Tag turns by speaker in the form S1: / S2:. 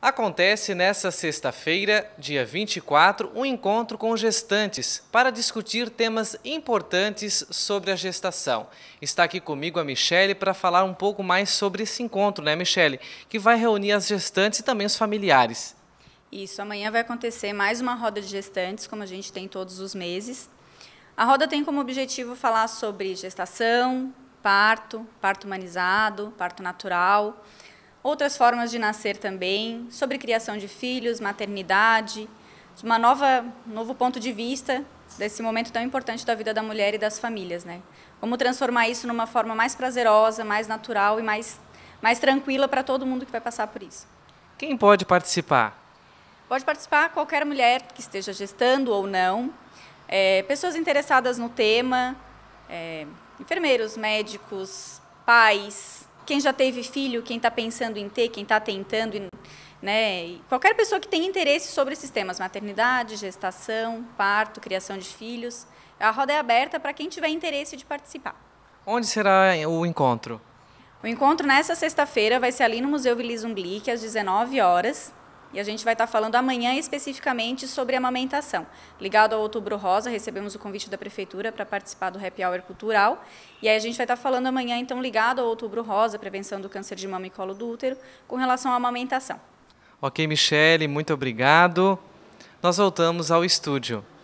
S1: Acontece nesta sexta-feira, dia 24, um encontro com gestantes para discutir temas importantes sobre a gestação. Está aqui comigo a Michele para falar um pouco mais sobre esse encontro, né, Michele? Que vai reunir as gestantes e também os familiares.
S2: Isso, amanhã vai acontecer mais uma roda de gestantes, como a gente tem todos os meses. A roda tem como objetivo falar sobre gestação, parto, parto humanizado, parto natural outras formas de nascer também, sobre criação de filhos, maternidade, uma nova novo ponto de vista desse momento tão importante da vida da mulher e das famílias, né? Como transformar isso numa forma mais prazerosa, mais natural e mais mais tranquila para todo mundo que vai passar por isso. Quem
S1: pode participar?
S2: Pode participar qualquer mulher que esteja gestando ou não, é, pessoas interessadas no tema, é, enfermeiros, médicos, pais, quem já teve filho, quem está pensando em ter, quem está tentando, né? Qualquer pessoa que tem interesse sobre esses temas, maternidade, gestação, parto, criação de filhos, a roda é aberta para quem tiver interesse de participar.
S1: Onde será o encontro?
S2: O encontro nessa sexta-feira vai ser ali no Museu Vili Zumblick, é às 19 horas. E a gente vai estar falando amanhã especificamente sobre amamentação. Ligado ao Outubro Rosa, recebemos o convite da Prefeitura para participar do Happy Hour Cultural. E aí a gente vai estar falando amanhã, então, ligado ao Outubro Rosa, prevenção do câncer de mama e colo do útero, com relação à amamentação.
S1: Ok, Michele, muito obrigado. Nós voltamos ao estúdio.